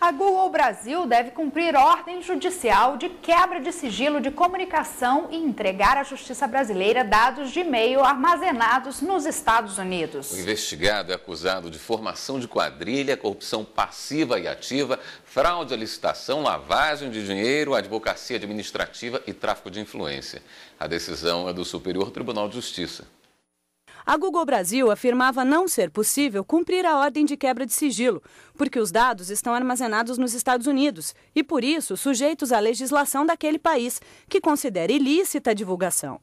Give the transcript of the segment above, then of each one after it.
A Google Brasil deve cumprir ordem judicial de quebra de sigilo de comunicação e entregar à justiça brasileira dados de e-mail armazenados nos Estados Unidos. O investigado é acusado de formação de quadrilha, corrupção passiva e ativa, fraude à licitação, lavagem de dinheiro, advocacia administrativa e tráfico de influência. A decisão é do Superior Tribunal de Justiça. A Google Brasil afirmava não ser possível cumprir a ordem de quebra de sigilo, porque os dados estão armazenados nos Estados Unidos e, por isso, sujeitos à legislação daquele país, que considera ilícita a divulgação.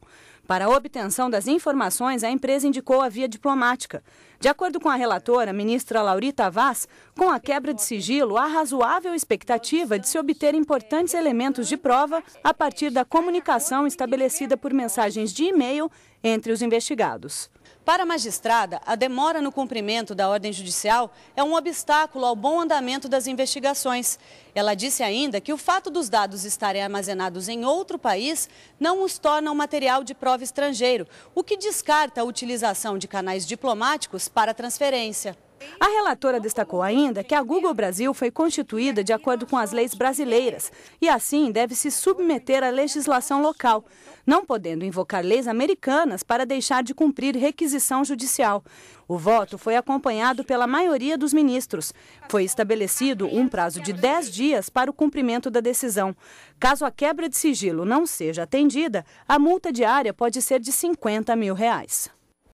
Para a obtenção das informações, a empresa indicou a via diplomática. De acordo com a relatora, ministra Laurita Vaz, com a quebra de sigilo, há razoável expectativa de se obter importantes elementos de prova a partir da comunicação estabelecida por mensagens de e-mail entre os investigados. Para a magistrada, a demora no cumprimento da ordem judicial é um obstáculo ao bom andamento das investigações. Ela disse ainda que o fato dos dados estarem armazenados em outro país não os torna um material de prova estrangeiro, o que descarta a utilização de canais diplomáticos para transferência. A relatora destacou ainda que a Google Brasil foi constituída de acordo com as leis brasileiras e, assim, deve se submeter à legislação local, não podendo invocar leis americanas para deixar de cumprir requisição judicial. O voto foi acompanhado pela maioria dos ministros. Foi estabelecido um prazo de 10 dias para o cumprimento da decisão. Caso a quebra de sigilo não seja atendida, a multa diária pode ser de 50 mil reais.